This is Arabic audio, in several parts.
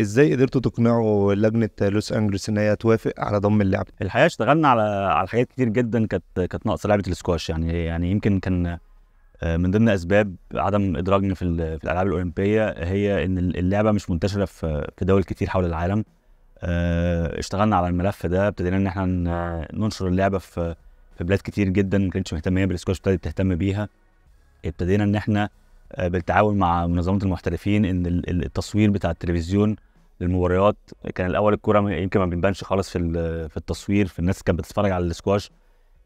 ازاي قدرتوا تقنعوا لجنه لوس انجلوس ان هي توافق على ضم اللعبه؟ الحقيقه اشتغلنا على على حاجات كتير جدا كانت كانت ناقصه لعبه السكواش يعني يعني يمكن كان آه، من ضمن اسباب عدم ادراجنا في في الالعاب الاولمبيه هي ان اللعبه مش منتشره في في دول كتير حول العالم آه، اشتغلنا على الملف ده ابتدينا ان احنا ننشر اللعبه في في بلاد كتير جدا ما كانتش مهتميه بالسكواش ابتدت تهتم بيها ابتدينا ان احنا آه، بالتعاون مع منظمه المحترفين ان التصوير بتاع التلفزيون للمباريات كان الاول الكوره يمكن ما بنبانش خالص في في التصوير في الناس كانت بتتفرج على السكواش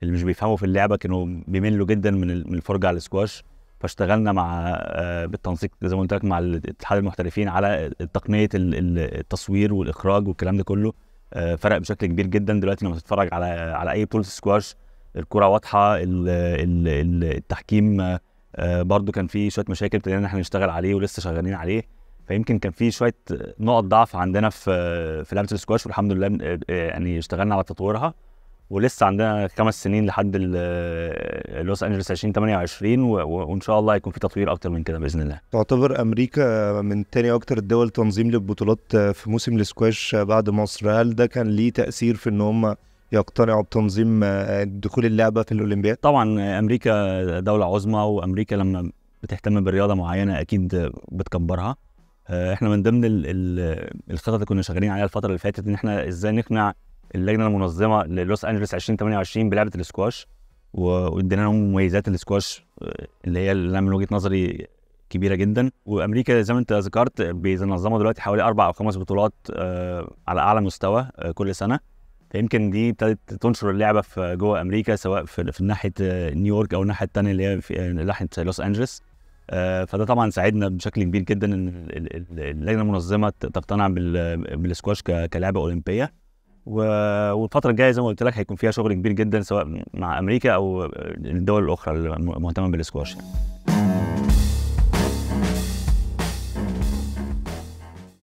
اللي مش بيفهموا في اللعبه كانوا بيملوا جدا من من الفرجه على السكواش فاشتغلنا مع آه، بالتنسيق زي ما قلت لك مع اتحاد المحترفين على تقنيه التصوير والاخراج والكلام ده كله آه، فرق بشكل كبير جدا دلوقتي لما تتفرج على على اي بول سكواش الكره واضحه التحكيم آه، برضو كان في شويه مشاكل ابتدينا ان احنا نشتغل عليه ولسه شغالين عليه فيمكن كان في شويه نقط ضعف عندنا في في لعبه السكواش والحمد لله آه، يعني اشتغلنا على تطويرها ولسه عندنا خمس سنين لحد آه، لوس انجلوس 2028 وان شاء الله هيكون في تطوير اكتر من كده باذن الله. تعتبر امريكا من تاني اكتر الدول تنظيم للبطولات في موسم السكواش بعد مصر، هل ده كان ليه تاثير في ان هم يقتنعوا بتنظيم آه، دخول اللعبه في الاولمبياد؟ طبعا آه، امريكا دوله عظمى وامريكا لما بتهتم برياضه معينه اكيد بتكبرها آه، احنا من ضمن الخطط اللي كنا شغالين عليها الفتره اللي فاتت ان احنا ازاي نقنع اللجنه المنظمه للوس انجلوس 2028 بلعبه الاسكواش وادينا لهم مميزات الاسكواش اللي هي اللي من وجهه نظري كبيره جدا وامريكا زي ما انت ذكرت بينظموا دلوقتي حوالي اربع او خمس بطولات على اعلى مستوى كل سنه يمكن دي ابتدت تنشر اللعبه في جوه امريكا سواء في, في ناحيه نيويورك او الناحيه الثانيه اللي هي في ناحيه لوس انجلس آه، فده طبعا ساعدنا بشكل كبير جدا ان اللجنه المنظمه تقتنع بالسكواش كلعبه اولمبيه والفتره الجايه زي ما قلت لك هيكون فيها شغل كبير جدا سواء مع امريكا او الدول الاخرى المهتمه بالسكواش يعني.